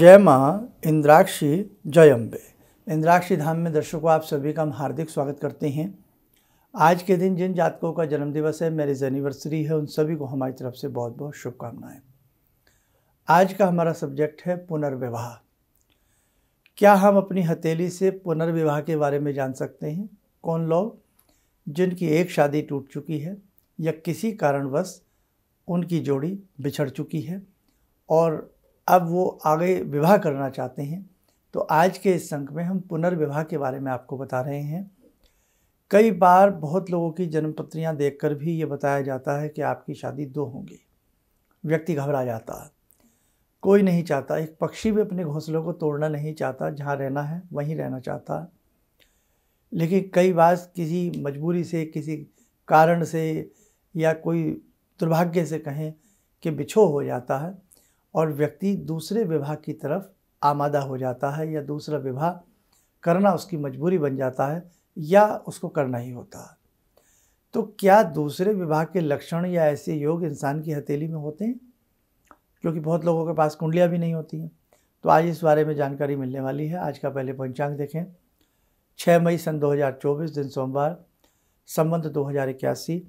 जय माँ इंद्राक्षी जय अम्बे इंद्राक्षी धाम में दर्शकों आप सभी का हम हार्दिक स्वागत करते हैं आज के दिन जिन जातकों का जन्मदिवस है मैरिज एनिवर्सरी है उन सभी को हमारी तरफ से बहुत बहुत शुभकामनाएं आज का हमारा सब्जेक्ट है पुनर्विवाह क्या हम अपनी हथेली से पुनर्विवाह के बारे में जान सकते हैं कौन लोग जिनकी एक शादी टूट चुकी है या किसी कारणवश उनकी जोड़ी बिछड़ चुकी है और अब वो आगे विवाह करना चाहते हैं तो आज के इस अंक में हम पुनर्विवाह के बारे में आपको बता रहे हैं कई बार बहुत लोगों की जन्मपत्रियां देखकर भी ये बताया जाता है कि आपकी शादी दो होंगी व्यक्ति घबरा जाता है कोई नहीं चाहता एक पक्षी भी अपने घोंसलों को तोड़ना नहीं चाहता जहाँ रहना है वहीं रहना चाहता है लेकिन कई बार किसी मजबूरी से किसी कारण से या कोई दुर्भाग्य से कहें कि बिछो हो जाता है और व्यक्ति दूसरे विवाह की तरफ आमादा हो जाता है या दूसरा विवाह करना उसकी मजबूरी बन जाता है या उसको करना ही होता है तो क्या दूसरे विवाह के लक्षण या ऐसे योग इंसान की हथेली में होते हैं क्योंकि बहुत लोगों के पास कुंडलियाँ भी नहीं होती हैं तो आज इस बारे में जानकारी मिलने वाली है आज का पहले पंचांग देखें 6 मई सन 2024 दिन सोमवार संबंध दो हज़ार इक्यासी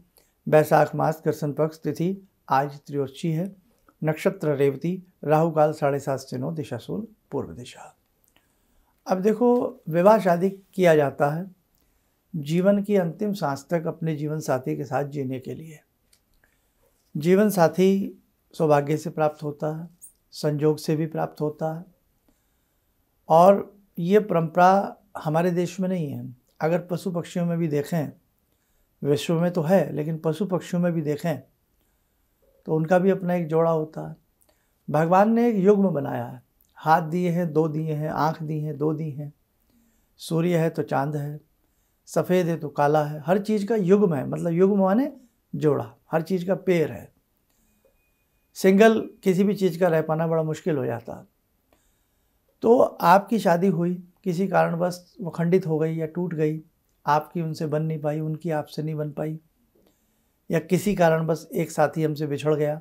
बैसाख मास कृष्ण पक्ष तिथि आज त्रियोशी है नक्षत्र रेवती राहु काल साढ़े सात से नौ दिशाशूल पूर्व दिशा अब देखो विवाह शादी किया जाता है जीवन की अंतिम सांस तक अपने जीवन साथी के साथ जीने के लिए जीवन साथी सौभाग्य से प्राप्त होता है संजोग से भी प्राप्त होता है और ये परंपरा हमारे देश में नहीं है अगर पशु पक्षियों में भी देखें विश्व में तो है लेकिन पशु पक्षियों में भी देखें तो उनका भी अपना एक जोड़ा होता है भगवान ने एक युग्म बनाया है हाथ दिए हैं दो दिए हैं आँख दी हैं दो दी हैं सूर्य है तो चांद है सफ़ेद है तो काला है हर चीज़ का युग्म है मतलब युग्म माने जोड़ा हर चीज़ का पेड़ है सिंगल किसी भी चीज़ का रह पाना बड़ा मुश्किल हो जाता तो आपकी शादी हुई किसी कारणवश वो खंडित हो गई या टूट गई आपकी उनसे बन नहीं पाई उनकी आपसे नहीं बन पाई या किसी कारण बस एक साथी हमसे बिछड़ गया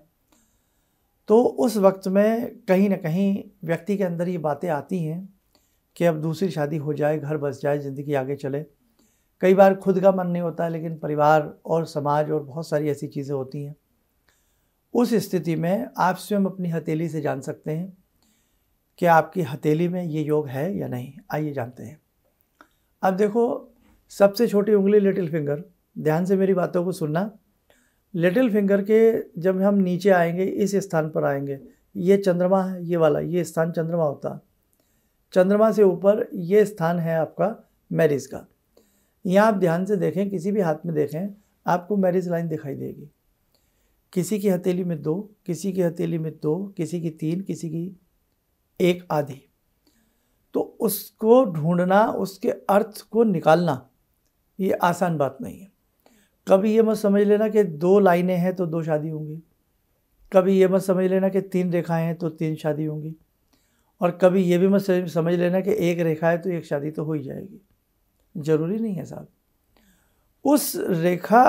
तो उस वक्त में कहीं ना कहीं व्यक्ति के अंदर ये बातें आती हैं कि अब दूसरी शादी हो जाए घर बस जाए ज़िंदगी आगे चले कई बार खुद का मन नहीं होता है लेकिन परिवार और समाज और बहुत सारी ऐसी चीज़ें होती हैं उस स्थिति में आप स्वयं अपनी हथेली से जान सकते हैं कि आपकी हथेली में ये योग है या नहीं आइए जानते हैं अब देखो सबसे छोटी उंगली लिटिल फिंगर ध्यान से मेरी बातों को सुनना लिटिल फिंगर के जब हम नीचे आएंगे इस स्थान पर आएंगे ये चंद्रमा है ये वाला ये स्थान चंद्रमा होता चंद्रमा से ऊपर ये स्थान है आपका मैरिज का यहाँ आप ध्यान से देखें किसी भी हाथ में देखें आपको मैरिज लाइन दिखाई देगी किसी की हथेली में दो किसी की हथेली में दो किसी की तीन किसी की एक आधी तो उसको ढूंढना उसके अर्थ को निकालना ये आसान बात नहीं है कभी ये मत समझ लेना कि दो लाइनें हैं तो दो शादी होंगी कभी ये मत समझ लेना कि तीन रेखाएं हैं तो तीन शादी होंगी और कभी ये भी मत समझ लेना कि एक रेखा है तो एक शादी तो हो ही जाएगी ज़रूरी नहीं है साहब उस रेखा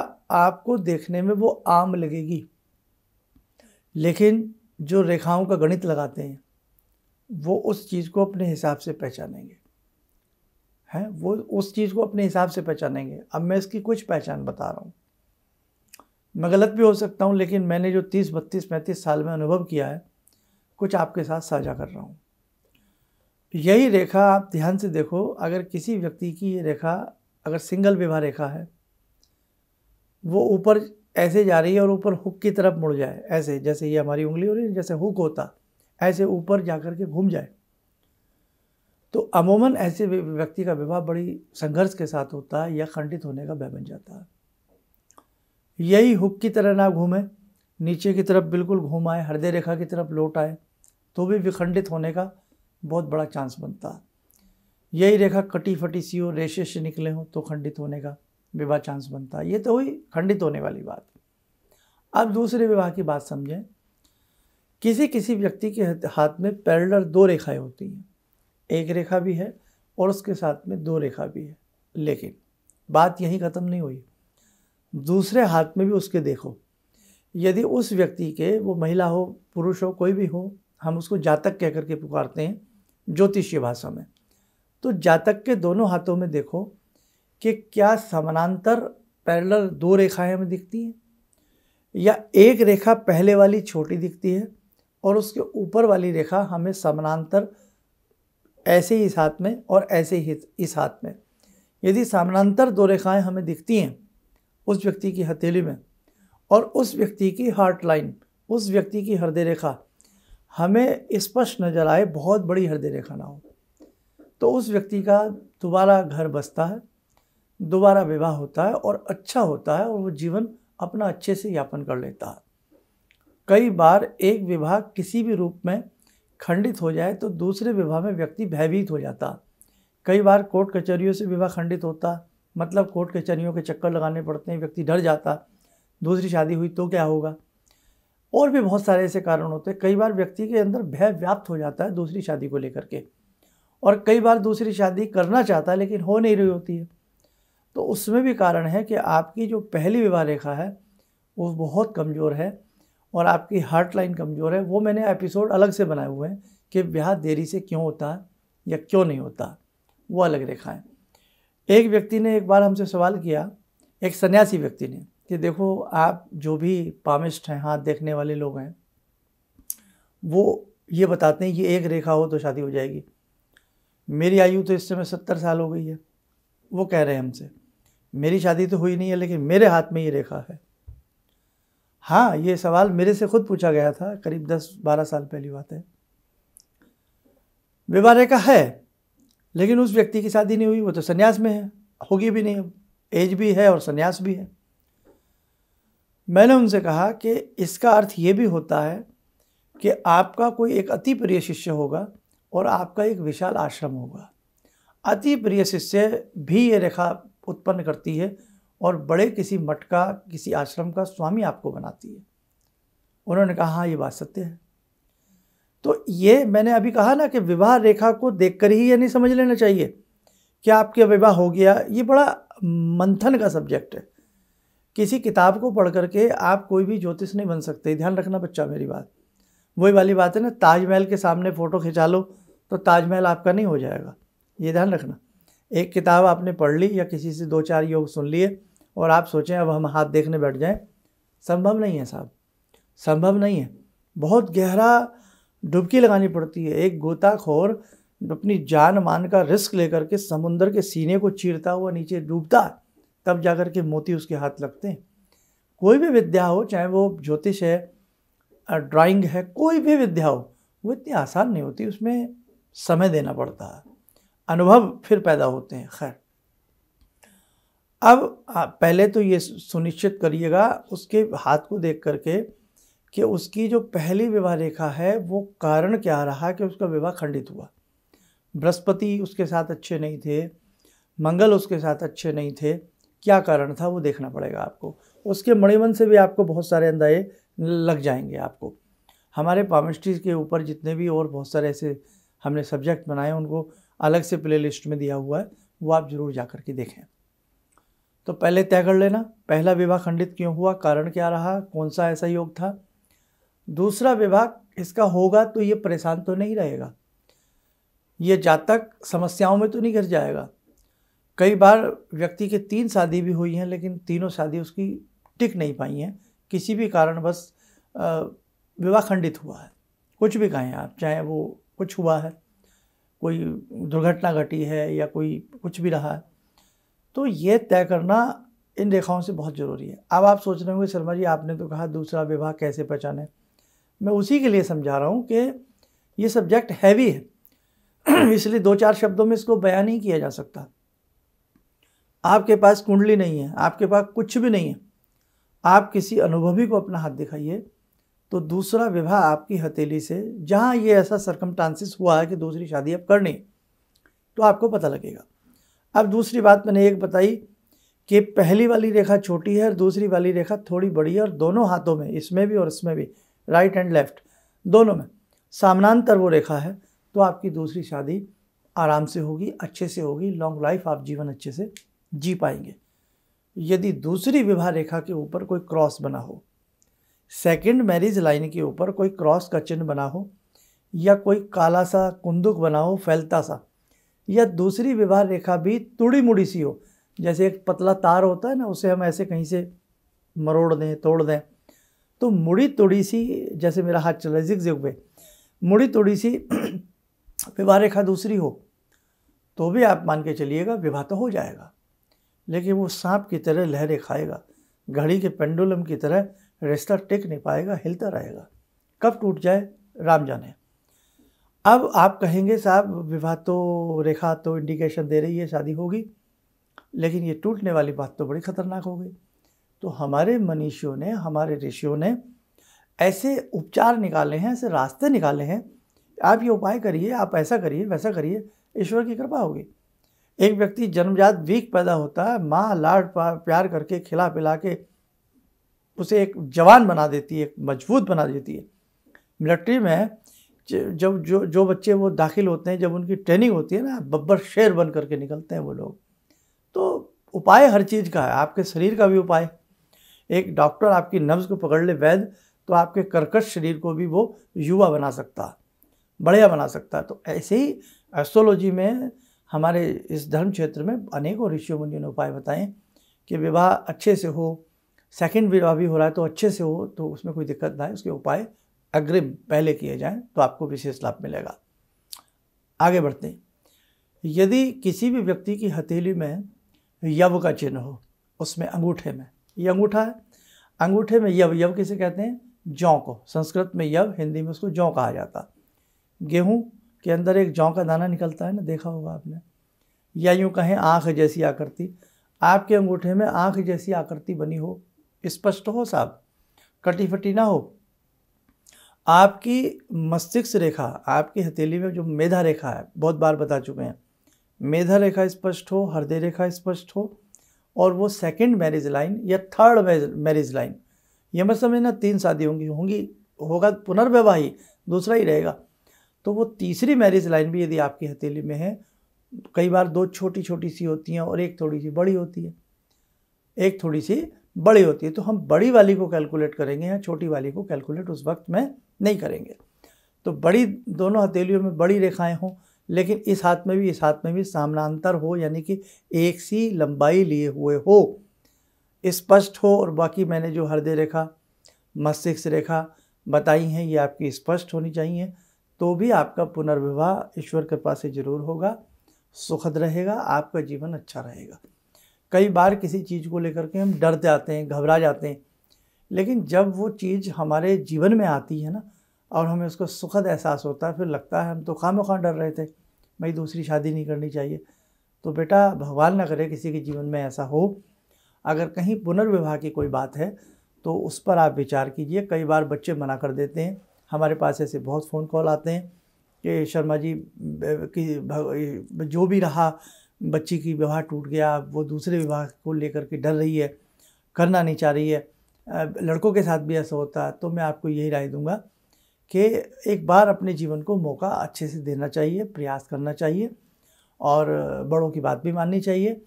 आपको देखने में वो आम लगेगी लेकिन जो रेखाओं का गणित लगाते हैं वो उस चीज़ को अपने हिसाब से पहचानेंगे हैं वो उस चीज़ को अपने हिसाब से पहचानेंगे अब मैं इसकी कुछ पहचान बता रहा हूँ मैं गलत भी हो सकता हूँ लेकिन मैंने जो तीस बत्तीस पैंतीस साल में अनुभव किया है कुछ आपके साथ साझा कर रहा हूँ यही रेखा आप ध्यान से देखो अगर किसी व्यक्ति की ये रेखा अगर सिंगल विवाह रेखा है वो ऊपर ऐसे जा रही है और ऊपर हुक की तरफ मुड़ जाए ऐसे जैसे ये हमारी उंगली हो रही है जैसे हुक होता ऐसे ऊपर जा कर के घूम जाए तो अमूमन ऐसे व्यक्ति का विवाह बड़ी संघर्ष के साथ होता है या खंडित होने का भय बन जाता है यही हुक की तरह ना घूमें नीचे की तरफ बिल्कुल घूम आए हृदय रेखा की तरफ लौट आए तो भी विखंडित होने का बहुत बड़ा चांस बनता है यही रेखा कटी फटी सी हो रेशे से निकले हों तो खंडित होने का विवाह चांस बनता है ये तो हुई खंडित होने वाली बात अब दूसरे विवाह की बात समझें किसी किसी व्यक्ति के हाथ में पैरलर दो रेखाएं होती हैं एक रेखा भी है और उसके साथ में दो रेखा भी है लेकिन बात यहीं ख़त्म नहीं हुई दूसरे हाथ में भी उसके देखो यदि उस व्यक्ति के वो महिला हो पुरुष हो कोई भी हो हम उसको जातक कह करके पुकारते हैं ज्योतिषीय भाषा में तो जातक के दोनों हाथों में देखो कि क्या समानांतर पैरलर दो रेखाएं हमें दिखती हैं या एक रेखा पहले वाली छोटी दिखती है और उसके ऊपर वाली रेखा हमें समानांतर ऐसे ही इस हाथ में और ऐसे ही इस हाथ में यदि सामानांतर दो रेखाएं हमें दिखती हैं उस व्यक्ति की हथेली में और उस व्यक्ति की हार्ट लाइन उस व्यक्ति की हृदय रेखा हमें स्पष्ट नज़र आए बहुत बड़ी हृदय रेखा ना हो तो उस व्यक्ति का दोबारा घर बसता है दोबारा विवाह होता है और अच्छा होता है और वो जीवन अपना अच्छे से यापन कर लेता है कई बार एक विवाह किसी भी रूप में खंडित हो जाए तो दूसरे विवाह में व्यक्ति भयभीत हो जाता कई बार कोर्ट कचहरियों से विवाह खंडित होता मतलब कोर्ट कचहरियों के चक्कर लगाने पड़ते हैं व्यक्ति डर जाता दूसरी शादी हुई तो क्या होगा और भी बहुत सारे ऐसे कारण होते हैं कई बार व्यक्ति के अंदर भय व्याप्त हो जाता है दूसरी शादी को लेकर के और कई बार दूसरी शादी करना चाहता है लेकिन हो नहीं रही होती है तो उसमें भी कारण है कि आपकी जो पहली विवाह रेखा है वो बहुत कमज़ोर है और आपकी हार्ट लाइन कमज़ोर है वो मैंने एपिसोड अलग से बनाए हुए हैं कि ब्याह देरी से क्यों होता है या क्यों नहीं होता वो अलग रेखा है एक व्यक्ति ने एक बार हमसे सवाल किया एक सन्यासी व्यक्ति ने कि देखो आप जो भी पामिस्ट हैं हाथ देखने वाले लोग हैं वो ये बताते हैं ये एक रेखा हो तो शादी हो जाएगी मेरी आयु तो इस समय सत्तर साल हो गई है वो कह रहे हैं हमसे मेरी शादी तो हुई नहीं है लेकिन मेरे हाथ में ये रेखा है हाँ ये सवाल मेरे से खुद पूछा गया था करीब दस बारह साल पहली बात है विवाह रेखा है लेकिन उस व्यक्ति की शादी नहीं हुई वो तो सन्यास में है होगी भी नहीं अब एज भी है और सन्यास भी है मैंने उनसे कहा कि इसका अर्थ ये भी होता है कि आपका कोई एक अति प्रिय शिष्य होगा और आपका एक विशाल आश्रम होगा अति प्रिय शिष्य भी ये रेखा उत्पन्न करती है और बड़े किसी मठ का किसी आश्रम का स्वामी आपको बनाती है उन्होंने कहा हाँ ये बात सत्य है तो ये मैंने अभी कहा ना कि विवाह रेखा को देखकर ही ये नहीं समझ लेना चाहिए क्या आपके विवाह हो गया ये बड़ा मंथन का सब्जेक्ट है किसी किताब को पढ़ करके आप कोई भी ज्योतिष नहीं बन सकते ध्यान रखना बच्चा मेरी बात वही वाली बात है ना ताजमहल के सामने फ़ोटो खिंचा लो तो ताजमहल आपका नहीं हो जाएगा ये ध्यान रखना एक किताब आपने पढ़ ली या किसी से दो चार योग सुन लिए और आप सोचें अब हम हाथ देखने बैठ जाएं संभव नहीं है साहब संभव नहीं है बहुत गहरा डुबकी लगानी पड़ती है एक गोताखोर अपनी जान मान का रिस्क लेकर के समुंदर के सीने को चीरता हुआ नीचे डूबता तब जा कर के मोती उसके हाथ लगते हैं कोई भी विद्या हो चाहे वो ज्योतिष है ड्राइंग है कोई भी विद्या हो वो इतनी आसान नहीं होती उसमें समय देना पड़ता है अनुभव फिर पैदा होते हैं खैर अब पहले तो ये सुनिश्चित करिएगा उसके हाथ को देख करके कि उसकी जो पहली विवाह रेखा है वो कारण क्या रहा कि उसका विवाह खंडित हुआ बृहस्पति उसके साथ अच्छे नहीं थे मंगल उसके साथ अच्छे नहीं थे क्या कारण था वो देखना पड़ेगा आपको उसके मणिमन से भी आपको बहुत सारे अंदाजे लग जाएंगे आपको हमारे पामिस्ट्री के ऊपर जितने भी और बहुत सारे ऐसे हमने सब्जेक्ट बनाए उनको अलग से प्ले लिस्ट में दिया हुआ है वो आप ज़रूर जा कर के देखें तो पहले तय कर लेना पहला विवाह खंडित क्यों हुआ कारण क्या रहा कौन सा ऐसा योग था दूसरा विवाह इसका होगा तो ये परेशान तो नहीं रहेगा ये जातक समस्याओं में तो नहीं घिर जाएगा कई बार व्यक्ति के तीन शादी भी हुई हैं लेकिन तीनों शादी उसकी टिक नहीं पाई हैं किसी भी कारण बस विवाह खंडित हुआ है कुछ भी कहें आप चाहे वो कुछ हुआ है कोई दुर्घटना घटी है या कोई कुछ भी रहा है तो ये तय करना इन रेखाओं से बहुत ज़रूरी है अब आप सोच रहे होंगे शर्मा जी आपने तो कहा दूसरा विभाग कैसे पहचाने मैं उसी के लिए समझा रहा हूँ कि ये सब्जेक्ट हैवी है इसलिए दो चार शब्दों में इसको बयान नहीं किया जा सकता आपके पास कुंडली नहीं है आपके पास कुछ भी नहीं है आप किसी अनुभवी को अपना हाथ दिखाइए तो दूसरा विवाह आपकी हथेली से जहाँ ये ऐसा सरकम हुआ है कि दूसरी शादी अब करनी तो आपको पता लगेगा अब दूसरी बात मैंने एक बताई कि पहली वाली रेखा छोटी है और दूसरी वाली रेखा थोड़ी बड़ी है और दोनों हाथों में इसमें भी और इसमें भी राइट एंड लेफ्ट दोनों में सामनांतर वो रेखा है तो आपकी दूसरी शादी आराम से होगी अच्छे से होगी लॉन्ग लाइफ आप जीवन अच्छे से जी पाएंगे यदि दूसरी विवाह रेखा के ऊपर कोई क्रॉस बना हो सेकंड मैरिज लाइन के ऊपर कोई क्रॉस का चिन्ह बना हो या कोई काला सा कुंदुक बना हो फैलता सा या दूसरी विवाह रेखा भी तुड़ी मुड़ी सी हो जैसे एक पतला तार होता है ना उसे हम ऐसे कहीं से मरोड़ दें तोड़ दें तो मुड़ी तोड़ी सी जैसे मेरा हाथ चला जिग जिग पे मुड़ी तोड़ी सी विवाह रेखा दूसरी हो तो भी आप मान के चलिएगा विवाह तो हो जाएगा लेकिन वो सांप की तरह लहरें खाएगा घड़ी के पेंडुलम की तरह रिश्ता टिक नहीं पाएगा हिलता रहेगा कब टूट जाए राम जाने अब आप कहेंगे साहब विवाह तो रेखा तो इंडिकेशन दे रही है शादी होगी लेकिन ये टूटने वाली बात तो बड़ी खतरनाक हो गई तो हमारे मनीषियों ने हमारे ऋषियों ने ऐसे उपचार निकाले हैं ऐसे रास्ते निकाले हैं आप ये उपाय करिए आप ऐसा करिए वैसा करिए ईश्वर की कृपा होगी एक व्यक्ति जन्मजात वीक पैदा होता है माँ लाड प्यार करके खिला पिला के उसे एक जवान बना देती है एक मजबूत बना देती है मिलिट्री में जब जो जो बच्चे वो दाखिल होते हैं जब उनकी ट्रेनिंग होती है ना बब्बर शेर बन करके निकलते हैं वो लोग तो उपाय हर चीज़ का है आपके शरीर का भी उपाय एक डॉक्टर आपकी नब्ज़ को पकड़ ले वैद तो आपके कर्कश शरीर को भी वो युवा बना सकता है बढ़िया बना सकता है तो ऐसे ही एस्ट्रोलॉजी में हमारे इस धर्म क्षेत्र में अनेकों ऋषियों मुनियों ने उपाय बताएं कि विवाह अच्छे से हो सेकंड विवाह भी हो रहा है तो अच्छे से हो तो उसमें कोई दिक्कत ना है उसके उपाय अग्रिम पहले किए जाएं तो आपको विशेष लाभ मिलेगा आगे बढ़ते हैं यदि किसी भी व्यक्ति की हथेली में यव का चिन्ह हो उसमें अंगूठे में ये अंगूठा है अंगूठे में यव यव किसे कहते हैं जौ को संस्कृत में यव हिंदी में उसको जौ कहा जाता गेहूँ के अंदर एक जौ का दाना निकलता है ना देखा होगा आपने या यूँ कहें आँख जैसी आकृति आपके अंगूठे में आँख जैसी आकृति बनी हो स्पष्ट हो साहब कटी फटी ना हो आपकी मस्तिष्क रेखा आपकी हथेली में जो मेधा रेखा है बहुत बार बता चुके हैं मेधा रेखा स्पष्ट हो हृदय रेखा स्पष्ट हो और वो सेकंड मैरिज लाइन या थर्ड मैरिज लाइन ये मत समझना तीन शादी होंगी होंगी होगा पुनर्विवाह ही दूसरा ही रहेगा तो वो तीसरी मैरिज लाइन भी यदि आपकी हथेली में है कई बार दो छोटी छोटी सी होती हैं और एक थोड़ी सी बड़ी होती है एक थोड़ी सी बड़ी होती है तो हम बड़ी वाली को कैलकुलेट करेंगे या छोटी वाली को कैलकुलेट उस वक्त में नहीं करेंगे तो बड़ी दोनों हथेलियों में बड़ी रेखाएं हों लेकिन इस हाथ में भी इस हाथ में भी सामनांतर हो यानी कि एक सी लंबाई लिए हुए हो स्पष्ट हो और बाकी मैंने जो हृदय रेखा मस्तिष्क रेखा बताई हैं ये आपकी स्पष्ट होनी चाहिए तो भी आपका पुनर्विवाह ईश्वर कृपा से जरूर होगा सुखद रहेगा आपका जीवन अच्छा रहेगा कई बार किसी चीज़ को लेकर के हम डर जाते हैं घबरा जाते हैं लेकिन जब वो चीज़ हमारे जीवन में आती है ना और हमें उसका सुखद एहसास होता है फिर लगता है हम तो खाम खां डर रहे थे भाई दूसरी शादी नहीं करनी चाहिए तो बेटा भगवान ना करे किसी के जीवन में ऐसा हो अगर कहीं पुनर्विवाह की कोई बात है तो उस पर आप विचार कीजिए कई बार बच्चे मना कर देते हैं हमारे पास ऐसे बहुत फ़ोन कॉल आते हैं कि शर्मा जी की जो भी रहा बच्ची की विवाह टूट गया वो दूसरे विवाह को लेकर के डर रही है करना नहीं चाह रही है लड़कों के साथ भी ऐसा होता है तो मैं आपको यही राय दूंगा कि एक बार अपने जीवन को मौका अच्छे से देना चाहिए प्रयास करना चाहिए और बड़ों की बात भी माननी चाहिए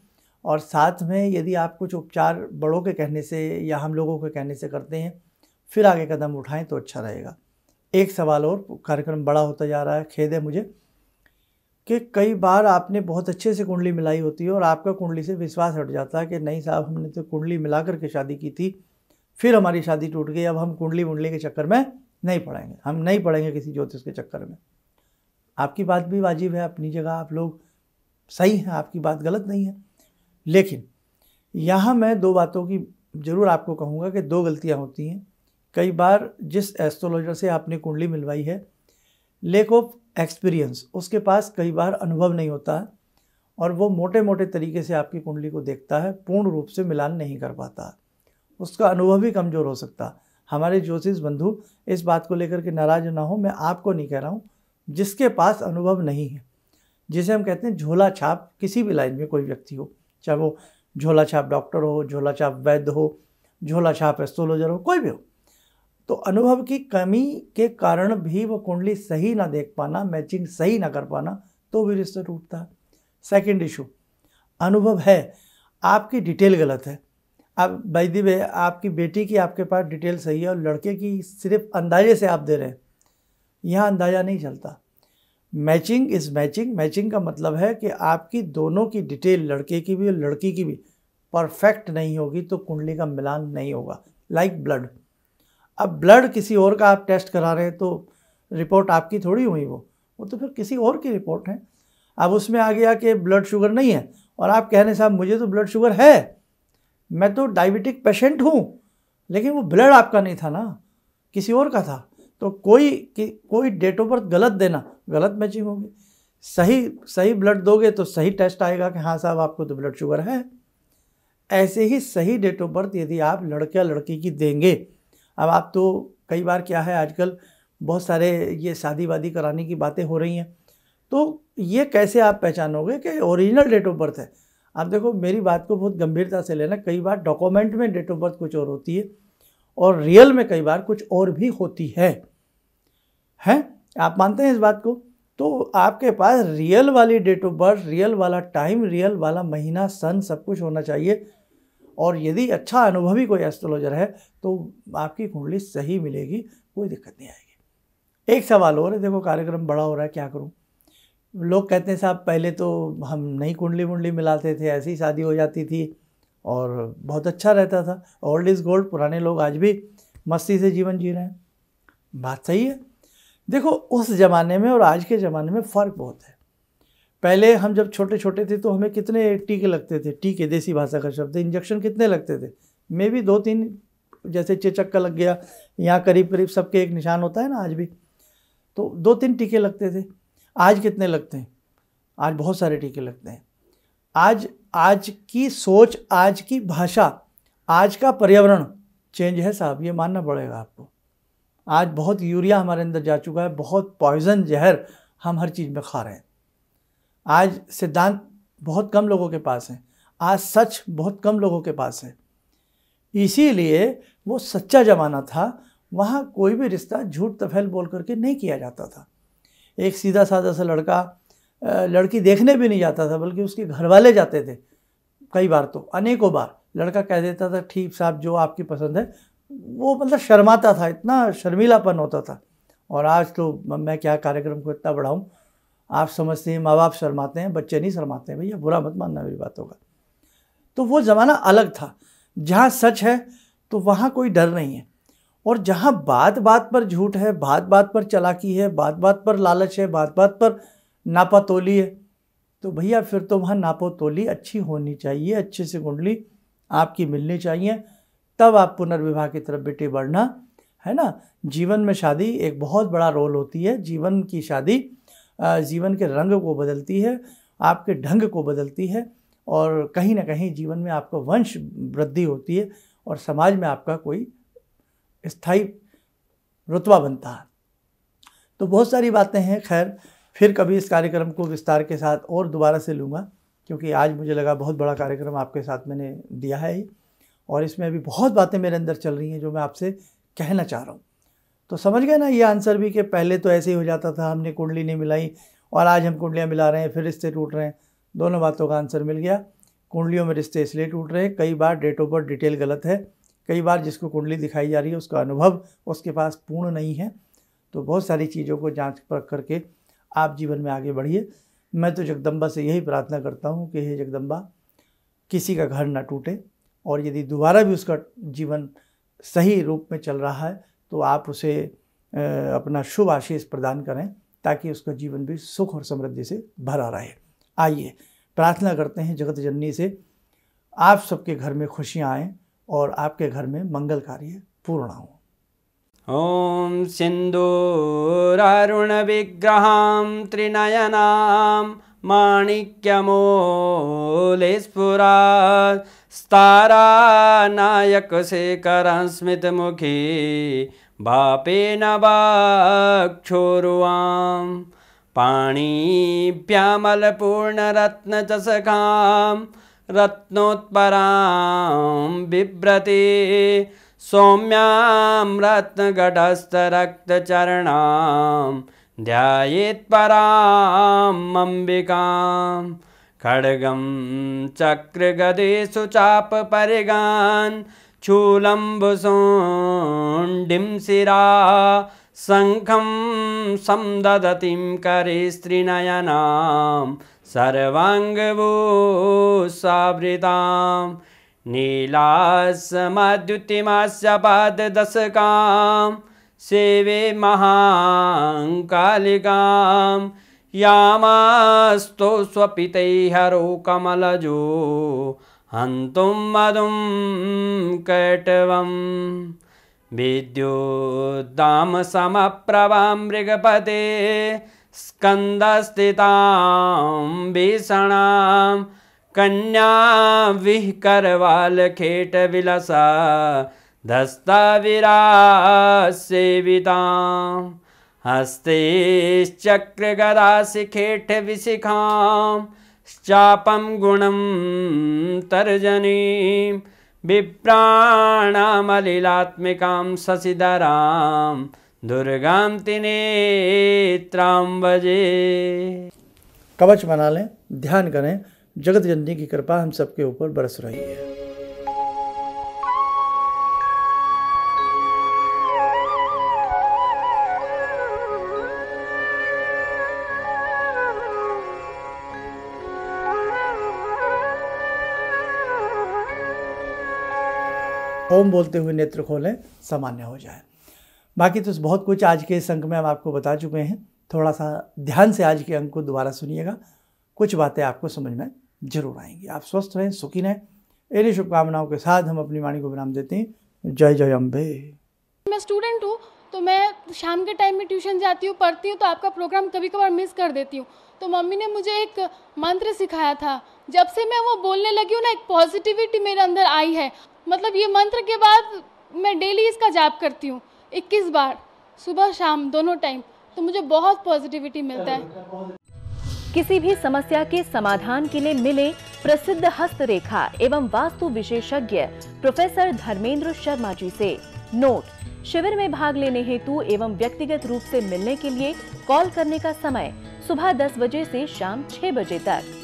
और साथ में यदि आप कुछ उपचार बड़ों के कहने से या हम लोगों के कहने से करते हैं फिर आगे कदम उठाएं तो अच्छा रहेगा एक सवाल और कार्यक्रम बड़ा होता जा रहा है खेद है मुझे कि कई बार आपने बहुत अच्छे से कुंडली मिलाई होती है और आपका कुंडली से विश्वास हट जाता है कि नहीं साहब हमने तो कुंडली मिला करके शादी की थी फिर हमारी शादी टूट गई अब हम कुंडली वुंडली के चक्कर में नहीं पढ़ेंगे हम नहीं पढ़ेंगे किसी ज्योतिष के चक्कर में आपकी बात भी वाजिब है अपनी जगह आप लोग सही हैं आपकी बात गलत नहीं है लेकिन यहाँ मैं दो बातों की ज़रूर आपको कहूँगा कि दो गलतियाँ होती हैं कई बार जिस एस्ट्रोलॉजर से आपने कुंडली मिलवाई है लेक ऑफ एक्सपीरियंस उसके पास कई बार अनुभव नहीं होता है और वो मोटे मोटे तरीके से आपकी कुंडली को देखता है पूर्ण रूप से मिलान नहीं कर पाता है उसका अनुभव भी कमज़ोर हो सकता हमारे ज्योतिष बंधु इस बात को लेकर के नाराज़ ना हो मैं आपको नहीं कह रहा हूँ जिसके पास अनुभव नहीं है जिसे हम कहते हैं झोला छाप किसी भी लाइन में कोई व्यक्ति हो चाहे वो झोला छाप डॉक्टर हो झोला छाप वैद्य हो झोला छाप एस्ट्रोलॉजर हो कोई भी हो तो अनुभव की कमी के कारण भी वो कुंडली सही ना देख पाना मैचिंग सही ना कर पाना तो भी रिश्ता टूटता है सेकेंड इशू अनुभव है आपकी डिटेल गलत है अब भाई दी भे आपकी बेटी की आपके पास डिटेल सही है और लड़के की सिर्फ अंदाजे से आप दे रहे हैं यहाँ अंदाज़ा नहीं चलता मैचिंग इज़ मैचिंग मैचिंग का मतलब है कि आपकी दोनों की डिटेल लड़के की भी और लड़की की भी परफेक्ट नहीं होगी तो कुंडली का मिलान नहीं होगा लाइक like ब्लड अब ब्लड किसी और का आप टेस्ट करा रहे हैं तो रिपोर्ट आपकी थोड़ी हुई वो वो तो फिर किसी और की रिपोर्ट है अब उसमें आ गया कि ब्लड शुगर नहीं है और आप कह रहे साहब मुझे तो ब्लड शुगर है मैं तो डायबिटिक पेशेंट हूँ लेकिन वो ब्लड आपका नहीं था ना किसी और का था तो कोई कि, कोई डेट ऑफ बर्थ गलत देना गलत मैचिंग होगी सही सही ब्लड दोगे तो सही टेस्ट आएगा कि हाँ साहब आपको तो ब्लड शुगर है ऐसे ही सही डेट ऑफ बर्थ यदि आप लड़के या लड़की की देंगे अब आप तो कई बार क्या है आजकल बहुत सारे ये शादी वादी कराने की बातें हो रही हैं तो ये कैसे आप पहचानोगे कि ओरिजिनल डेट ऑफ बर्थ है आप देखो मेरी बात को बहुत गंभीरता से लेना कई बार डॉक्यूमेंट में डेट ऑफ बर्थ कुछ और होती है और रियल में कई बार कुछ और भी होती है हैं आप मानते हैं इस बात को तो आपके पास रियल वाली डेट ऑफ बर्थ रियल वाला टाइम रियल वाला महीना सन सब कुछ होना चाहिए और यदि अच्छा अनुभवी कोई एस्ट्रोलॉजर है तो आपकी कुंडली सही मिलेगी कोई दिक्कत नहीं आएगी एक सवाल और है देखो कार्यक्रम बड़ा हो रहा है क्या करूँ लोग कहते हैं साहब पहले तो हम नहीं कुंडली मुंडली मिलाते थे ऐसी शादी हो जाती थी और बहुत अच्छा रहता था ओल्ड इज़ गोल्ड पुराने लोग आज भी मस्ती से जीवन जी रहे हैं बात सही है देखो उस ज़माने में और आज के ज़माने में फ़र्क बहुत है पहले हम जब छोटे छोटे थे तो हमें कितने टीके लगते थे टीके देसी भाषा का शब्द इंजेक्शन कितने लगते थे मे भी दो तीन जैसे चेचक्का लग गया यहाँ करीब करीब सबके एक निशान होता है ना आज भी तो दो तीन टीके लगते थे आज कितने लगते हैं आज बहुत सारे टीके लगते हैं आज आज की सोच आज की भाषा आज का पर्यावरण चेंज है साहब ये मानना पड़ेगा आपको आज बहुत यूरिया हमारे अंदर जा चुका है बहुत पॉइजन जहर हम हर चीज़ में खा रहे हैं आज सिद्धांत बहुत कम लोगों के पास हैं आज सच बहुत कम लोगों के पास है इसीलिए वो सच्चा ज़माना था वहाँ कोई भी रिश्ता झूठ तफेल बोल करके नहीं किया जाता था एक सीधा साधा सा लड़का लड़की देखने भी नहीं जाता था बल्कि उसके घर वाले जाते थे कई बार तो अनेकों बार लड़का कह देता था ठीक साहब जो आपकी पसंद है वो मतलब शर्माता था इतना शर्मीलापन होता था और आज तो मैं क्या कार्यक्रम को इतना बढ़ाऊँ आप समझते हैं माँ बाप शर्माते हैं बच्चे नहीं शर्माते हैं भैया बुरा मत मानना मेरी बातों का तो वो ज़माना अलग था जहाँ सच है तो वहाँ कोई डर नहीं है और जहाँ बात बात पर झूठ है बात बात पर चलाकी है बात बात पर लालच है बात बात पर नापा तोली है तो भैया फिर तो वहाँ नापोतोली अच्छी होनी चाहिए अच्छे से कुंडली आपकी मिलनी चाहिए तब आप पुनर्विवाह की तरफ बेटे बढ़ना है ना जीवन में शादी एक बहुत बड़ा रोल होती है जीवन की शादी जीवन के रंग को बदलती है आपके ढंग को बदलती है और कहीं ना कहीं जीवन में आपका वंश वृद्धि होती है और समाज में आपका कोई स्थाई रुतबा बनता है तो बहुत सारी बातें हैं खैर फिर कभी इस कार्यक्रम को विस्तार के साथ और दोबारा से लूँगा क्योंकि आज मुझे लगा बहुत बड़ा कार्यक्रम आपके साथ मैंने दिया है ही और इसमें अभी बहुत बातें मेरे अंदर चल रही हैं जो मैं आपसे कहना चाह रहा हूँ तो समझ गए ना ये आंसर भी कि पहले तो ऐसे ही हो जाता था हमने कुंडली नहीं मिलाई और आज हम कुंडलियाँ मिला रहे हैं फिर रिश्ते टूट रहे हैं दोनों बातों का आंसर मिल गया कुंडलियों में रिश्ते इसलिए टूट रहे हैं कई बार डेट ऑफ बर्थ डिटेल गलत है कई बार जिसको कुंडली दिखाई जा रही है उसका अनुभव उसके पास पूर्ण नहीं है तो बहुत सारी चीज़ों को जांच पर करके आप जीवन में आगे बढ़िए मैं तो जगदम्बा से यही प्रार्थना करता हूँ कि हे जगदम्बा किसी का घर ना टूटे और यदि दोबारा भी उसका जीवन सही रूप में चल रहा है तो आप उसे अपना शुभ आशीष प्रदान करें ताकि उसका जीवन भी सुख और समृद्धि से भरा रहे आइए प्रार्थना करते हैं जगत जननी से आप सबके घर में खुशियाँ आएँ और आपके घर में मंगल कार्य पूर्ण हो ॐ सिन्दूरारुणविग्रहां त्रिनयनां माणिक्यमूले स्फुरात् पाणी प्यामल पूर्ण रत्न पाणीप्यामलपूर्णरत्नचषकां रत्नोत्परां बिभ्रती सौम्यां रत्नघटस्थरक्तचरणां ध्यायेत्परां अम्बिकां खड्गं चक्रगदिषु चापरिगान् चूलम्बुसोण्डिं शिरा शङ्खं करे स्त्रीनयनां सर्वाङ्गभूसावृतां नीलासमद्युतिमास्य पाददशकां सेवे महाङ्कालिकां यामास्तु स्वपितैः कमलजो हन्तुं मधुं कटवम् विद्योदामसमप्रभा मृगपते स्कन्दस्थितां भीषणां हस्ते करवालखेटविलसा दस्तविरासेवितां हस्तेश्चक्रगदासिखेटविशिखां चापं गुणं तर्जनीम् विप्राणमलिलात्मिका शशिधरा दुर्गा तिनेत्रां बजे कवच बना लें ध्यान करें जगत जननी की कृपा हम सबके ऊपर बरस रही है ओम बोलते हुए नेत्र खोलें सामान्य हो जाए बाकी तो बहुत कुछ आज के इस अंक में हम आपको बता चुके हैं थोड़ा सा ध्यान से आज के अंक को दोबारा सुनिएगा कुछ बातें आपको समझ में जरूर आएंगी आप स्वस्थ रहें सुखी रहें इन्हीं शुभकामनाओं के साथ हम अपनी वाणी को विराम देते हैं जय जय अम्बे मैं स्टूडेंट हूँ तो मैं शाम के टाइम में ट्यूशन जाती हूँ पढ़ती हूँ तो आपका प्रोग्राम कभी कभार मिस कर देती हूँ तो मम्मी ने मुझे एक मंत्र सिखाया था जब से मैं वो बोलने लगी हूँ ना एक पॉजिटिविटी मेरे अंदर आई है मतलब ये मंत्र के बाद मैं डेली इसका जाप करती हूँ इक्कीस बार सुबह शाम दोनों टाइम तो मुझे बहुत पॉजिटिविटी मिलता है किसी भी समस्या के समाधान के लिए मिले प्रसिद्ध हस्तरेखा एवं वास्तु विशेषज्ञ प्रोफेसर धर्मेंद्र शर्मा जी से नोट शिविर में भाग लेने हेतु एवं व्यक्तिगत रूप से मिलने के लिए कॉल करने का समय सुबह 10 बजे से शाम 6 बजे तक